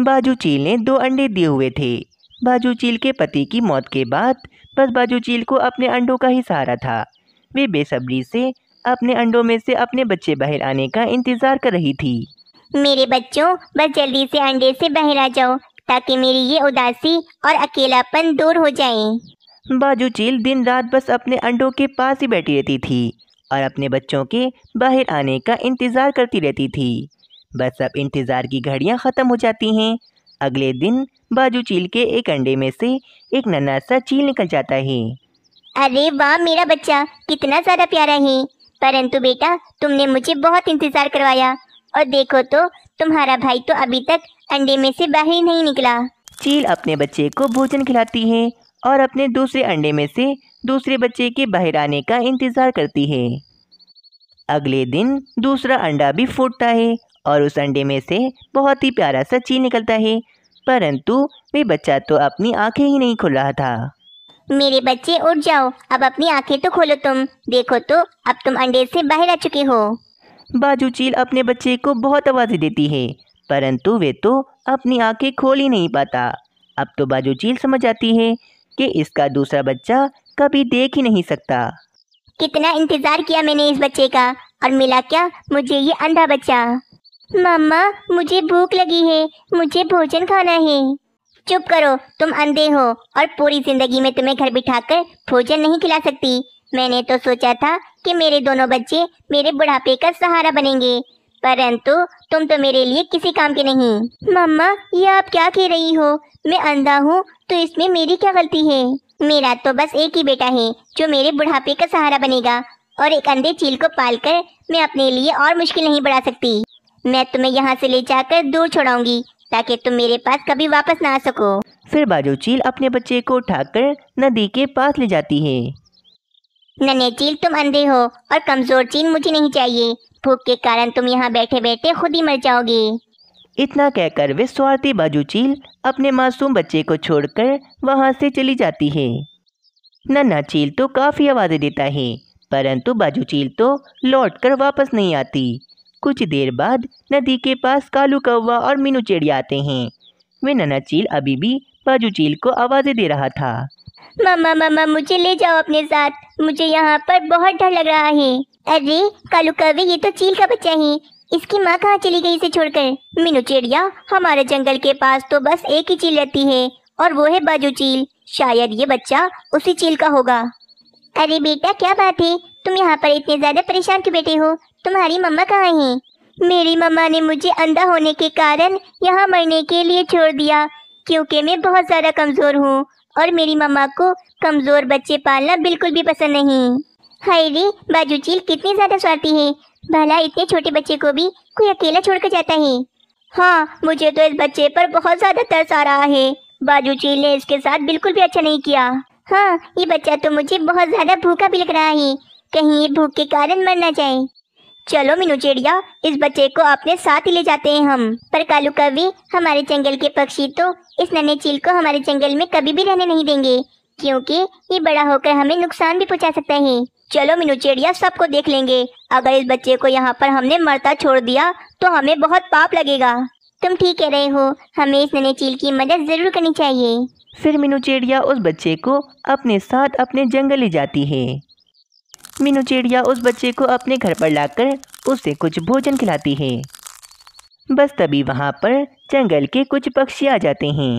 बाजू चील ने दो अंडे दिए हुए थे बाजू चील के पति की मौत के बाद बस बाजू चील को अपने अंडों का ही सहारा था वे बेसब्री से अपने अंडों में से अपने बच्चे बाहर आने का इंतजार कर रही थी मेरे बच्चों बस जल्दी से अंडे से बाहर आ जाओ ताकि मेरी ये उदासी और अकेलापन दूर हो जाए बाजू चील दिन रात बस अपने अंडों के पास ही बैठी रहती थी और अपने बच्चों के बाहर आने का इंतजार करती रहती थी बस अब इंतज़ार की घड़ियाँ ख़त्म हो जाती हैं अगले दिन बाजू चील के एक अंडे में से एक नन्नासा चील निकल जाता है अरे वाह मेरा बच्चा कितना ज़्यादा प्यारा है परंतु बेटा तुमने मुझे बहुत इंतज़ार करवाया और देखो तो तुम्हारा भाई तो अभी तक अंडे में से बाहर नहीं निकला चील अपने बच्चे को भोजन खिलाती है और अपने दूसरे अंडे में से दूसरे बच्चे के बाहर आने का इंतज़ार करती है अगले दिन दूसरा अंडा भी फूटता है और उस अंडे में से बहुत ही प्यारा सा ची निकलता है परंतु वे बच्चा तो अपनी आंखें ही नहीं खोल रहा था मेरे बच्चे उठ जाओ अब अपनी आंखें तो खोलो तुम देखो तो अब तुम अंडे से बाहर आ चुके हो बाजू चील अपने बच्चे को बहुत आवाज देती है परंतु वे तो अपनी आंखें खोल ही नहीं पाता अब तो बाजू चील समझ जाती है कि इसका दूसरा बच्चा कभी देख ही नहीं सकता कितना इंतज़ार किया मैंने इस बच्चे का और मिला क्या मुझे ये अंधा बच्चा मामा मुझे भूख लगी है मुझे भोजन खाना है चुप करो तुम अंधे हो और पूरी जिंदगी में तुम्हें घर बिठाकर भोजन नहीं खिला सकती मैंने तो सोचा था कि मेरे दोनों बच्चे मेरे बुढ़ापे का सहारा बनेंगे परंतु तुम तो मेरे लिए किसी काम के नहीं मम्मा ये आप क्या कह रही हो मैं अंधा हूँ तो इसमें मेरी क्या गलती है मेरा तो बस एक ही बेटा है जो मेरे बुढ़ापे का सहारा बनेगा और एक अंधे चील को पालकर मैं अपने लिए और मुश्किल नहीं बढ़ा सकती मैं तुम्हें यहाँ से ले जाकर दूर छोड़ाऊंगी ताकि तुम मेरे पास कभी वापस ना आ सको फिर बाजू चील अपने बच्चे को उठाकर नदी के पास ले जाती है नन्हे चील तुम अंधे हो और कमजोर चील मुझे नहीं चाहिए भूख के कारण तुम यहाँ बैठे बैठे खुद ही मर जाओगे इतना कहकर वे स्वार्थी बाजू चील अपने मासूम बच्चे को छोड़कर वहाँ से चली जाती है नन्हा चील तो काफ़ी आवाज़ें देता है परंतु बाजू चील तो लौट कर वापस नहीं आती कुछ देर बाद नदी के पास कालू कौवा और मीनू चिड़िया आते हैं वे नाना चील अभी भी बाजू चील को आवाज़ें दे रहा था मामा मामा मुझे ले जाओ अपने साथ मुझे यहाँ पर बहुत डर लग रहा है अरे कालू कौवे ये तो चील का बच्चा है इसकी माँ कहाँ चली गई इसे छोड़कर मीनू चिड़िया हमारे जंगल के पास तो बस एक ही चील रहती है और वो है बाजू चील शायद ये बच्चा उसी चील का होगा अरे बेटा क्या बात है तुम यहाँ पर इतने ज्यादा परेशान क्यों बैठे हो तुम्हारी मम्मा कहाँ हैं मेरी मम्मा ने मुझे अंधा होने के कारण यहाँ मरने के लिए छोड़ दिया क्योंकि मैं बहुत ज़्यादा कमज़ोर हूँ और मेरी मम्मा को कमज़ोर बच्चे पालना बिल्कुल भी पसंद नहीं हाय रे बाजू चील कितनी ज़्यादा स्वार्थी है भला इतने छोटे बच्चे को भी कोई अकेला छोड़कर जाता है हाँ मुझे तो इस बच्चे पर बहुत ज़्यादा तरस आ रहा है बाजू चील ने इसके साथ बिल्कुल भी अच्छा नहीं किया हाँ ये बच्चा तो मुझे बहुत ज़्यादा भूखा भी लग रहा है कहीं ये भूख के कारण मर ना जाए चलो मीनू चिड़िया इस बच्चे को अपने साथ ही ले जाते हैं हम पर कालू कवि हमारे जंगल के पक्षी तो इस नन्हे चील को हमारे जंगल में कभी भी रहने नहीं देंगे क्योंकि ये बड़ा होकर हमें नुकसान भी पहुंचा सकता है चलो मीनू चिड़िया सबको देख लेंगे अगर इस बच्चे को यहाँ पर हमने मरता छोड़ दिया तो हमें बहुत पाप लगेगा तुम ठीक कह रहे हो हमें इस नन्हे चील की मदद जरूर करनी चाहिए फिर मीनू चिड़िया उस बच्चे को अपने साथ अपने जंगल ले जाती है मीनू चिड़िया उस बच्चे को अपने घर पर लाकर उसे कुछ भोजन खिलाती है बस तभी वहाँ पर जंगल के कुछ पक्षी आ जाते हैं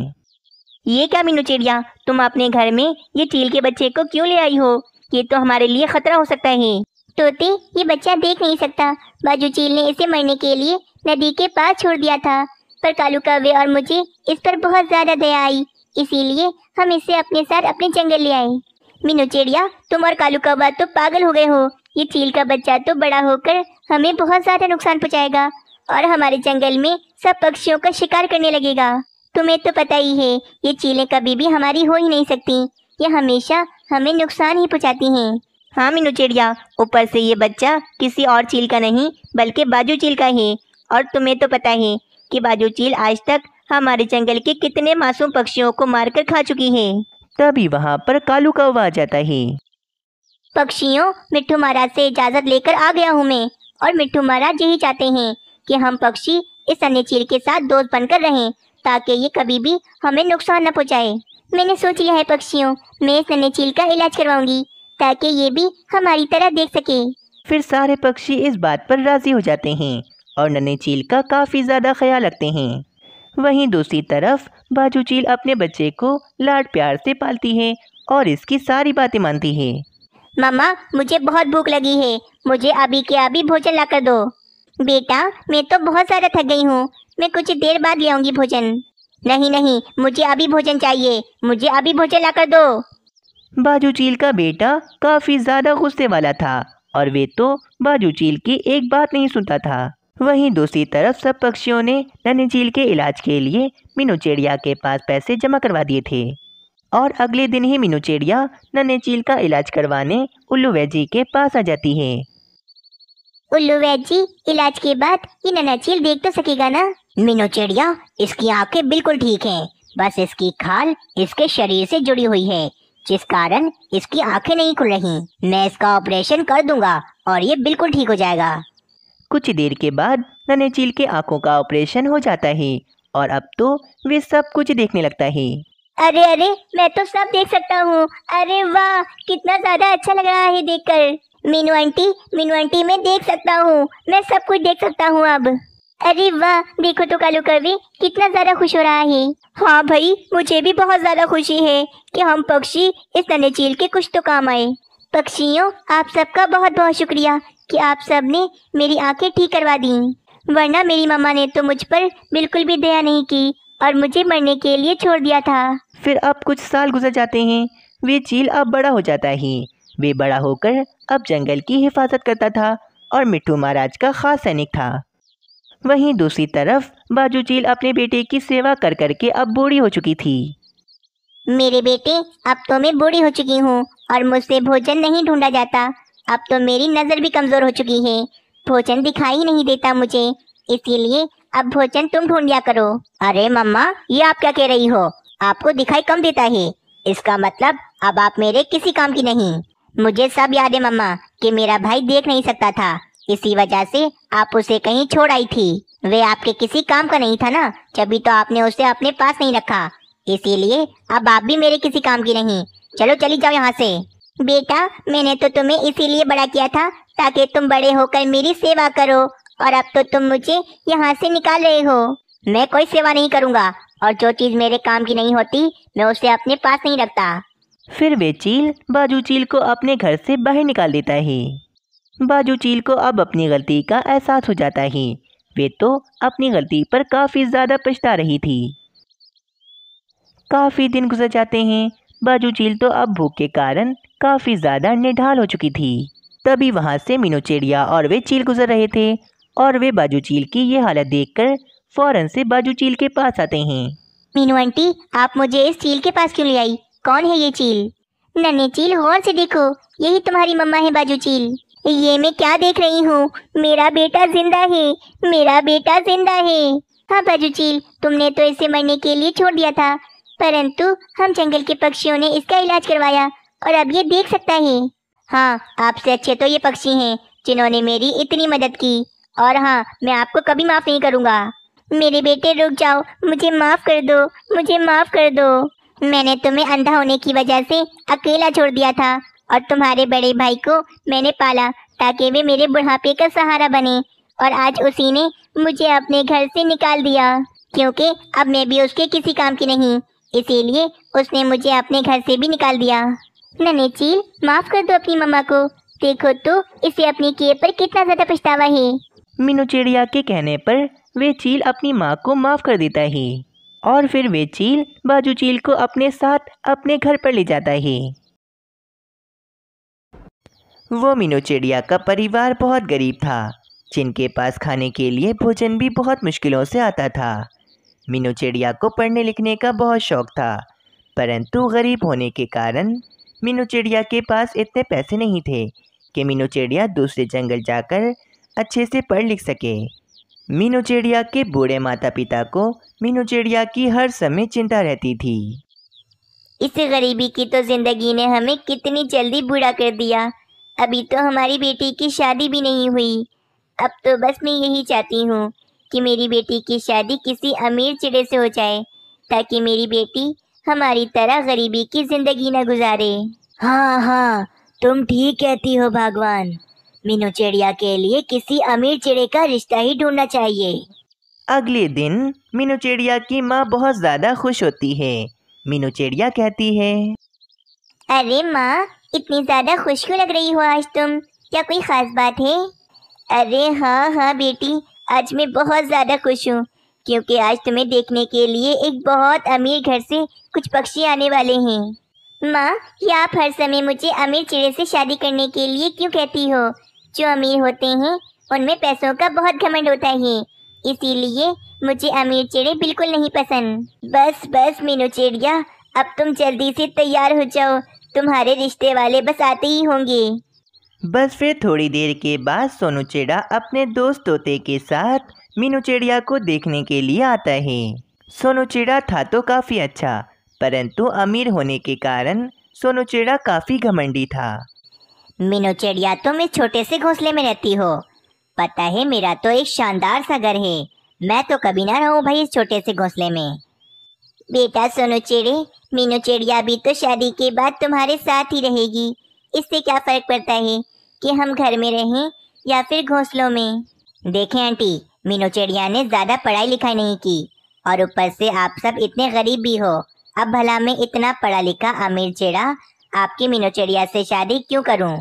ये क्या मीनू चिड़िया तुम अपने घर में ये चील के बच्चे को क्यों ले आई हो ये तो हमारे लिए खतरा हो सकता है तोते ये बच्चा देख नहीं सकता बाजू चील ने इसे मरने के लिए नदी के पास छोड़ दिया था पर कालू कावे और मुझे इस पर बहुत ज्यादा दया आई इसीलिए हम इसे अपने साथ अपने जंगल ले आए मीनू चिड़िया तुम और कालू कौवा तो पागल हो गए हो ये चील का बच्चा तो बड़ा होकर हमें बहुत ज्यादा नुकसान पहुँचाएगा और हमारे जंगल में सब पक्षियों का शिकार करने लगेगा तुम्हें तो पता ही है ये चीलें कभी भी हमारी हो ही नहीं सकती ये हमेशा हमें नुकसान ही पहुँचाती हैं हाँ मीनू चिड़िया ऊपर से ये बच्चा किसी और चील का नहीं बल्कि बाजू चील का है और तुम्हें तो पता है कि बाजू चील आज तक हमारे जंगल के कितने मासूम पक्षियों को मारकर खा चुकी है तभी वहाँ पर कालू का आ जाता है पक्षियों मिट्टू महाराज से इजाजत लेकर आ गया हूँ मैं और मिट्टू महाराज यही चाहते हैं कि हम पक्षी इस अन्य चील के साथ दोस्त बनकर रहें ताकि ये कभी भी हमें नुकसान न पहुँचाए मैंने सोच लिया है पक्षियों मैं इस नन्हे चील का इलाज करवाऊंगी ताकि ये भी हमारी तरह देख सके फिर सारे पक्षी इस बात पर राजी हो जाते हैं और नन्हे चील का काफ़ी ज़्यादा ख्याल रखते हैं वहीं दूसरी तरफ बाजू चील अपने बच्चे को लाड प्यार से पालती है और इसकी सारी बातें मानती है मामा मुझे बहुत भूख लगी है मुझे अभी के अभी भोजन ला दो बेटा मैं तो बहुत ज़्यादा थक गई हूँ मैं कुछ देर बाद ले आऊंगी भोजन नहीं नहीं मुझे अभी भोजन चाहिए मुझे अभी भोजन ला कर दो बाजू चील का बेटा काफ़ी ज़्यादा गुस्से वाला था और वे तो बाजू चील की एक बात नहीं सुनता था वहीं दूसरी तरफ सब पक्षियों ने नन्ही झील के इलाज के लिए मीनू चिड़िया के पास पैसे जमा करवा दिए थे और अगले दिन ही मीनू चिड़िया नन्हे चील का इलाज करवाने उल्लू वैजी के पास आ जाती है उल्लू वैजी इलाज के बाद ये नन्हा चील देख तो सकेगा ना मीनू चिड़िया इसकी आंखें बिल्कुल ठीक है बस इसकी खाल इसके शरीर से जुड़ी हुई है जिस कारण इसकी आंखें नहीं खुल रही मैं इसका ऑपरेशन कर दूंगा और ये बिल्कुल ठीक हो जाएगा कुछ देर के बाद नन्हे चील के आंखों का ऑपरेशन हो जाता है और अब तो वे सब कुछ देखने लगता है अरे अरे मैं तो सब देख सकता हूँ अरे वाह कितना ज्यादा अच्छा लग रहा है देख कर मीनू आंटी मीनू आंटी मैं देख सकता हूँ मैं सब कुछ देख सकता हूँ अब अरे वाह देखो तो कालू कवि कितना ज्यादा खुश हो रहा है हाँ भाई मुझे भी बहुत ज्यादा खुशी है कि हम पक्षी इस नन्हे चील के कुछ तो काम आए पक्षियों आप सबका बहुत बहुत शुक्रिया कि आप सब ने मेरी आंखें ठीक करवा दी वरना मेरी मम्मा ने तो मुझ पर बिल्कुल भी दया नहीं की और मुझे मरने के लिए छोड़ दिया था फिर अब कुछ साल गुजर जाते हैं वे चील अब बड़ा हो जाता है वे बड़ा होकर अब जंगल की हिफाजत करता था और मिट्टू महाराज का खास सैनिक था वहीं दूसरी तरफ बाजू चील अपने बेटे की सेवा कर करके अब बूढ़ी हो चुकी थी मेरे बेटे अब तो मैं बूढ़ी हो चुकी हूँ और मुझसे भोजन नहीं ढूंढा जाता अब तो मेरी नज़र भी कमज़ोर हो चुकी है भोजन दिखाई नहीं देता मुझे इसीलिए अब भोजन तुम ढूंढ लिया करो अरे मम्मा ये आप क्या कह रही हो आपको दिखाई कम देता है इसका मतलब अब आप मेरे किसी काम की नहीं मुझे सब याद है मम्मा कि मेरा भाई देख नहीं सकता था इसी वजह से आप उसे कहीं छोड़ आई थी वे आपके किसी काम का नहीं था ना तभी तो आपने उसे अपने पास नहीं रखा इसीलिए अब आप भी मेरे किसी काम की नहीं चलो चली जाओ यहाँ से बेटा मैंने तो तुम्हें इसीलिए बड़ा किया था ताकि तुम बड़े होकर मेरी सेवा करो और अब तो तुम मुझे यहाँ से निकाल रहे हो मैं कोई सेवा नहीं करूँगा और जो चीज़ मेरे काम की नहीं होती मैं उसे अपने पास नहीं रखता फिर वे चील बाजू चील को अपने घर से बाहर निकाल देता है बाजू चील को अब अपनी गलती का एहसास हो जाता है वे तो अपनी गलती पर काफ़ी ज़्यादा पछता रही थी काफ़ी दिन गुजर जाते हैं बाजू चील तो अब भूख के कारण काफ़ी ज़्यादा निढाल हो चुकी थी तभी वहाँ से चिड़िया और वे चील गुजर रहे थे और वे बाजू चील की ये हालत देखकर फौरन से बाजू चील के पास आते हैं मीनू आंटी आप मुझे इस चील के पास क्यों ले आई कौन है ये चील नन्हे चील गौर से देखो यही तुम्हारी मम्मा है बाजू चील ये मैं क्या देख रही हूँ मेरा बेटा जिंदा है मेरा बेटा जिंदा है हाँ बाजू चील तुमने तो इसे मरने के लिए छोड़ दिया था परंतु हम जंगल के पक्षियों ने इसका इलाज करवाया और अब ये देख सकता है हाँ आपसे अच्छे तो ये पक्षी हैं जिन्होंने मेरी इतनी मदद की और हाँ मैं आपको कभी माफ़ नहीं करूँगा मेरे बेटे रुक जाओ मुझे माफ़ कर दो मुझे माफ़ कर दो मैंने तुम्हें अंधा होने की वजह से अकेला छोड़ दिया था और तुम्हारे बड़े भाई को मैंने पाला ताकि वे मेरे बुढ़ापे का सहारा बने और आज उसी ने मुझे अपने घर से निकाल दिया क्योंकि अब मैं भी उसके किसी काम की नहीं इसीलिए उसने मुझे अपने घर से भी निकाल दिया चील माफ कर दो अपनी मम्मा को देखो तो इसे अपने किए पर कितना ज्यादा पछतावा है मीनू चिड़िया के कहने पर वे चील अपनी माँ को माफ कर देता है और फिर वे चील बाजू चील को अपने साथ अपने घर पर ले जाता है वो मीनू चिड़िया का परिवार बहुत गरीब था जिनके पास खाने के लिए भोजन भी बहुत मुश्किलों से आता था मीनू चिड़िया को पढ़ने लिखने का बहुत शौक था परंतु गरीब होने के कारण मीनू चिड़िया के पास इतने पैसे नहीं थे कि मीनू चिड़िया दूसरे जंगल जाकर अच्छे से पढ़ लिख सके मीनू चिड़िया के बूढ़े माता पिता को मीनू चिड़िया की हर समय चिंता रहती थी इस गरीबी की तो जिंदगी ने हमें कितनी जल्दी बूढ़ा कर दिया अभी तो हमारी बेटी की शादी भी नहीं हुई अब तो बस मैं यही चाहती हूँ कि मेरी बेटी की शादी किसी अमीर चिड़े से हो जाए ताकि मेरी बेटी हमारी तरह गरीबी की जिंदगी न गुजारे हाँ हाँ तुम ठीक कहती हो भगवान मीनू चिड़िया के लिए किसी अमीर चिड़े का रिश्ता ही ढूंढना चाहिए अगले दिन मीनू चिड़िया की माँ बहुत ज्यादा खुश होती है मीनू चिड़िया कहती है अरे माँ इतनी ज्यादा खुश क्यों लग रही हो आज तुम क्या कोई खास बात है अरे हाँ हाँ बेटी आज मैं बहुत ज्यादा खुश हूँ क्योंकि आज तुम्हें देखने के लिए एक बहुत अमीर घर से कुछ पक्षी आने वाले हैं माँ क्या आप हर समय मुझे अमीर चिड़े से शादी करने के लिए क्यों कहती हो जो अमीर होते हैं उनमें पैसों का बहुत घमंड होता है इसीलिए मुझे अमीर चिड़े बिल्कुल नहीं पसंद बस बस मीनू चिड़िया अब तुम जल्दी से तैयार हो जाओ तुम्हारे रिश्ते वाले बस आते ही होंगे बस फिर थोड़ी देर के बाद सोनू चिड़ा अपने दोस्त तोते के साथ मीनू चिड़िया को देखने के लिए आता है सोनू चिड़ा था तो काफ़ी अच्छा परंतु अमीर होने के कारण सोनू चिड़ा काफ़ी घमंडी था मीनू चिड़िया तुम इस छोटे से घोंसले में रहती हो पता है मेरा तो एक शानदार सा घर है मैं तो कभी ना रहूं भाई इस छोटे से घोंसले में बेटा सोनू चिड़े मीनू चिड़िया भी तो शादी के बाद तुम्हारे साथ ही रहेगी इससे क्या फ़र्क पड़ता है कि हम घर में रहें या फिर घोंसलों में देखें आंटी मीनू चिड़िया ने ज़्यादा पढ़ाई लिखाई नहीं की और ऊपर से आप सब इतने गरीब भी हो अब भला मैं इतना पढ़ा लिखा अमीर चेड़ा आपकी मीनू चिड़िया से शादी क्यों करूं?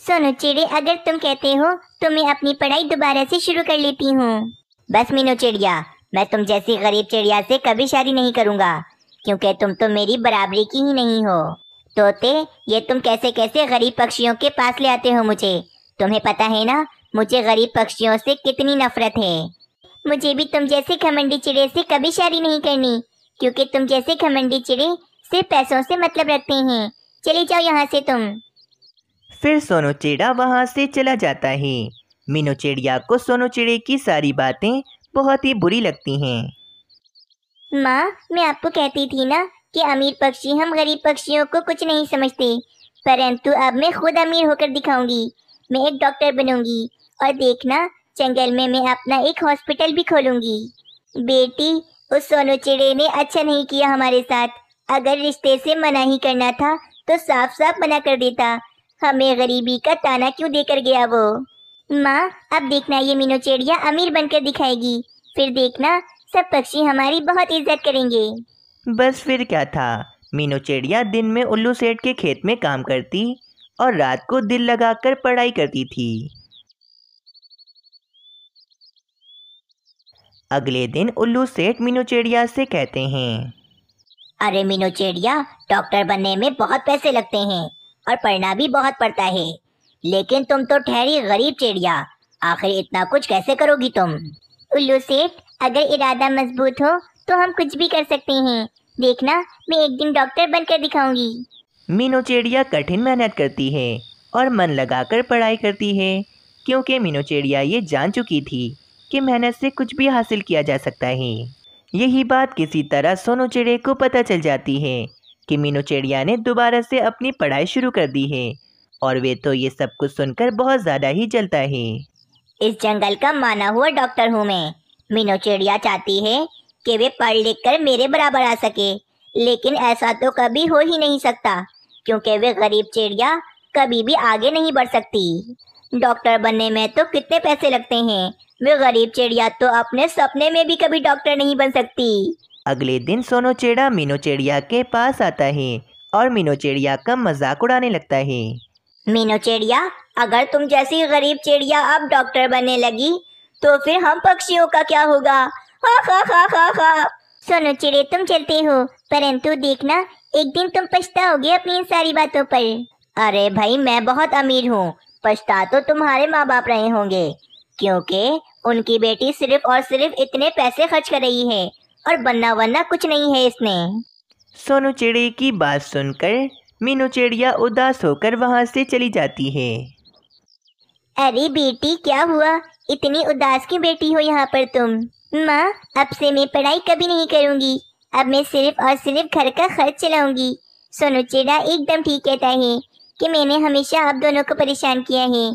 सोनू चिड़े अगर तुम कहते हो तो मैं अपनी पढ़ाई दोबारा से शुरू कर लेती हूँ बस मीनू चिड़िया मैं तुम जैसी गरीब चिड़िया से कभी शादी नहीं करूँगा क्योंकि तुम तो मेरी बराबरी की ही नहीं हो तोते ये तुम कैसे कैसे गरीब पक्षियों के पास ले आते हो मुझे तुम्हें पता है ना मुझे गरीब पक्षियों से कितनी नफरत है मुझे भी तुम जैसे घमंडी चिड़े से कभी शादी नहीं करनी क्योंकि तुम जैसे घमंडी चिड़े सिर्फ पैसों से मतलब रखते हैं चले जाओ यहाँ से तुम फिर सोनू चिड़ा वहाँ से चला जाता है मीनू चिड़िया को सोनू चिड़े की सारी बातें बहुत ही बुरी लगती हैं माँ मैं आपको कहती थी ना कि अमीर पक्षी हम गरीब पक्षियों को कुछ नहीं समझते परंतु अब मैं खुद अमीर होकर दिखाऊंगी मैं एक डॉक्टर बनूंगी और देखना जंगल में मैं अपना एक हॉस्पिटल भी खोलूंगी बेटी उस सोनो चिड़े ने अच्छा नहीं किया हमारे साथ अगर रिश्ते से मना ही करना था तो साफ साफ मना कर देता हमें गरीबी का ताना क्यों देकर गया वो माँ अब देखना ये मीनू चिड़िया अमीर बनकर दिखाएगी फिर देखना सब पक्षी हमारी बहुत इज्जत करेंगे बस फिर क्या था मीनू चिड़िया दिन में उल्लू सेठ के खेत में काम करती और रात को दिल लगाकर पढ़ाई करती थी अगले दिन उल्लू सेठ मीनूचेड़िया से कहते हैं अरे मीनूचेड़िया डॉक्टर बनने में बहुत पैसे लगते हैं और पढ़ना भी बहुत पड़ता है लेकिन तुम तो ठहरी गरीब चिड़िया आखिर इतना कुछ कैसे करोगी तुम उल्लू सेठ अगर इरादा मजबूत हो तो हम कुछ भी कर सकते हैं देखना मैं एक दिन डॉक्टर बनकर दिखाऊंगी मीनू चिड़िया कठिन मेहनत करती है और मन लगाकर पढ़ाई करती है क्योंकि मीनू चिड़िया ये जान चुकी थी की मेहनत से कुछ भी हासिल किया जा सकता है यही बात किसी तरह सोनू चिड़े को पता चल जाती है कि मीनू चिड़िया ने दोबारा से अपनी पढ़ाई शुरू कर दी है और वे तो ये सब कुछ सुनकर बहुत ज़्यादा ही जलता है इस जंगल का माना हुआ डॉक्टर हूँ मैं मीनू चिड़िया चाहती है कि वे पढ़ लिख कर मेरे बराबर आ सके लेकिन ऐसा तो कभी हो ही नहीं सकता क्योंकि वे गरीब चिड़िया कभी भी आगे नहीं बढ़ सकती डॉक्टर बनने में तो कितने पैसे लगते हैं वे गरीब चिड़िया तो अपने सपने में भी कभी डॉक्टर नहीं बन सकती अगले दिन सोनू चिड़ा मीनू चिड़िया के पास आता है और मीनू चिड़िया का मजाक उड़ाने लगता है मीनू चिड़िया अगर तुम जैसी गरीब चिड़िया अब डॉक्टर बनने लगी तो फिर हम पक्षियों का क्या होगा हा हा हा हा हा सोनू चिड़े तुम चलते हो परंतु देखना एक दिन तुम पछताओगे अपनी इन सारी बातों पर अरे भाई मैं बहुत अमीर हूँ पछता तो तुम्हारे माँ बाप रहे होंगे क्योंकि उनकी बेटी सिर्फ और सिर्फ इतने पैसे खर्च कर रही है और बनना वरना कुछ नहीं है इसने सोनू चिड़ी की बात सुनकर मीनू चिड़िया उदास होकर वहाँ से चली जाती है अरे बेटी क्या हुआ इतनी उदास की बेटी हो यहाँ पर तुम माँ अब से मैं पढ़ाई कभी नहीं करूँगी अब मैं सिर्फ और सिर्फ घर का खर्च चलाऊंगी सोनू चिड़ा एकदम ठीक कहता है कि मैंने हमेशा आप दोनों को परेशान किया है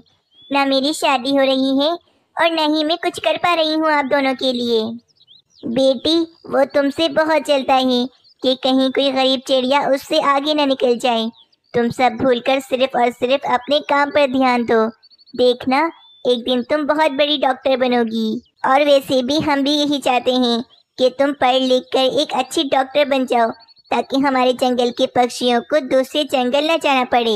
ना मेरी शादी हो रही है और ना ही मैं कुछ कर पा रही हूँ आप दोनों के लिए बेटी वो तुमसे बहुत चलता है कि कहीं कोई गरीब चिड़िया उससे आगे ना निकल जाए तुम सब भूलकर सिर्फ और सिर्फ अपने काम पर ध्यान दो देखना एक दिन तुम बहुत बड़ी डॉक्टर बनोगी और वैसे भी हम भी यही चाहते हैं कि तुम पढ़ लिख कर एक अच्छी डॉक्टर बन जाओ ताकि हमारे जंगल के पक्षियों को दूसरे जंगल न जाना पड़े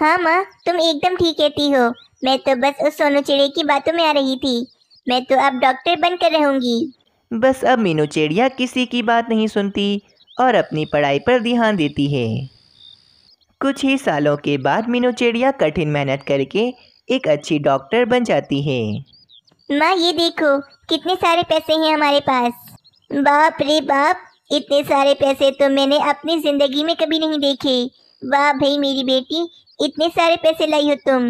हाँ माँ तुम एकदम ठीक कहती हो मैं तो बस उस सोनू चिड़िया की बातों में आ रही थी मैं तो अब डॉक्टर बनकर रहूंगी बस अब मीनू चिड़िया किसी की बात नहीं सुनती और अपनी पढ़ाई पर ध्यान देती है कुछ ही सालों के बाद मीनू चिड़िया कठिन मेहनत करके एक अच्छी डॉक्टर बन जाती है माँ ये देखो कितने सारे पैसे हैं हमारे पास बाप रे बाप इतने सारे पैसे तो मैंने अपनी ज़िंदगी में कभी नहीं देखे वाह भाई मेरी बेटी इतने सारे पैसे लाई हो तुम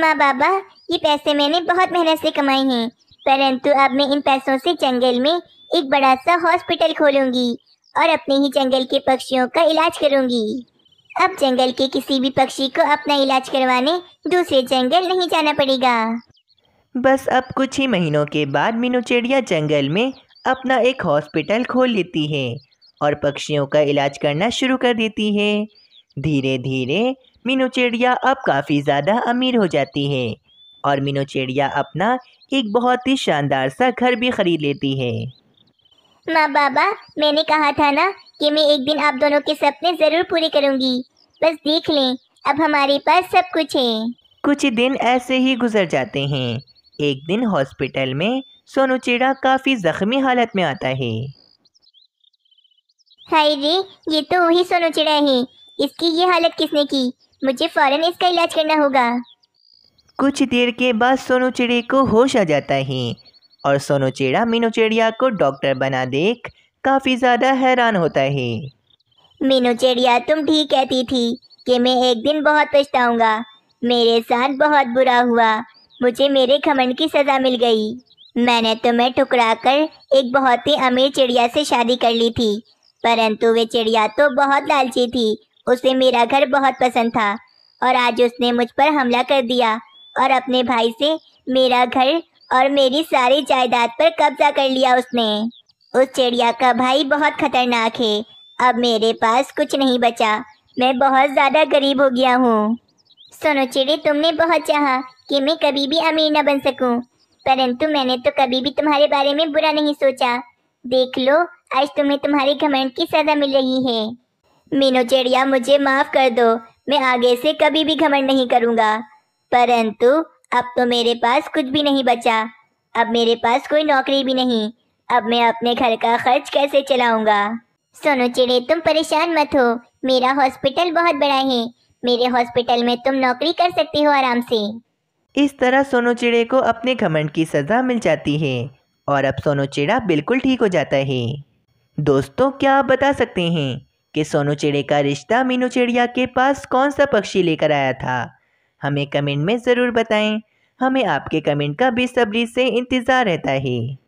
माँ बाबा ये पैसे मैंने बहुत मेहनत से कमाए हैं परंतु अब मैं इन पैसों से जंगल में एक बड़ा सा हॉस्पिटल खोलूंगी और अपने ही जंगल के पक्षियों का इलाज करूंगी अब जंगल के किसी भी पक्षी को अपना इलाज करवाने दूसरे जंगल नहीं जाना पड़ेगा बस अब कुछ ही महीनों के बाद मीनू चिड़िया जंगल में अपना एक हॉस्पिटल खोल लेती है और पक्षियों का इलाज करना शुरू कर देती है धीरे धीरे मीनू चिड़िया अब काफ़ी ज़्यादा अमीर हो जाती है और मीनू चिड़िया अपना एक बहुत ही शानदार सा घर भी खरीद लेती है माँ बाबा मैंने कहा था ना कि मैं एक दिन आप दोनों के सपने ज़रूर पूरे करूँगी बस देख लें अब हमारे पास सब कुछ है कुछ दिन ऐसे ही गुजर जाते हैं एक दिन हॉस्पिटल में सोनू चिड़ा काफी जख्मी हालत में आता है हाय रे ये तो वही सोनू चिड़ा है इसकी ये हालत किसने की मुझे फौरन इसका इलाज करना होगा कुछ देर के बाद सोनू चिड़े को होश आ जाता है और सोनू चिड़ा मीनू चिड़िया को डॉक्टर बना देख काफी ज्यादा हैरान होता है मीनू चिड़िया तुम ठीक कहती थी कि मैं एक दिन बहुत पछताऊंगा मेरे साथ बहुत बुरा हुआ मुझे मेरे घमंड की सजा मिल गई मैंने तुम्हें टुकरा कर एक बहुत ही अमीर चिड़िया से शादी कर ली थी परंतु वे चिड़िया तो बहुत लालची थी उसे मेरा घर बहुत पसंद था और आज उसने मुझ पर हमला कर दिया और अपने भाई से मेरा घर और मेरी सारी जायदाद पर कब्जा कर लिया उसने उस चिड़िया का भाई बहुत खतरनाक है अब मेरे पास कुछ नहीं बचा मैं बहुत ज़्यादा गरीब हो गया हूँ सुनो चिड़ी तुमने बहुत चाहा कि मैं कभी भी अमीर न बन सकूँ परंतु मैंने तो कभी भी तुम्हारे बारे में बुरा नहीं सोचा देख लो आज तुम्हें तुम्हारे घमंड की सजा मिल रही है मीनू चिड़िया मुझे माफ कर दो मैं आगे से कभी भी घमंड नहीं करूँगा परंतु अब तो मेरे पास कुछ भी नहीं बचा अब मेरे पास कोई नौकरी भी नहीं अब मैं अपने घर का खर्च कैसे चलाऊंगा सोनू चिड़े तुम परेशान मत हो मेरा हॉस्पिटल बहुत बड़ा है मेरे हॉस्पिटल में तुम नौकरी कर सकती हो आराम से इस तरह सोनू चिड़े को अपने घमंड की सज़ा मिल जाती है और अब सोनू चिड़ा बिल्कुल ठीक हो जाता है दोस्तों क्या आप बता सकते हैं कि सोनू चिड़े का रिश्ता मीनू चिड़िया के पास कौन सा पक्षी लेकर आया था हमें कमेंट में ज़रूर बताएं हमें आपके कमेंट का बेसब्री से इंतज़ार रहता है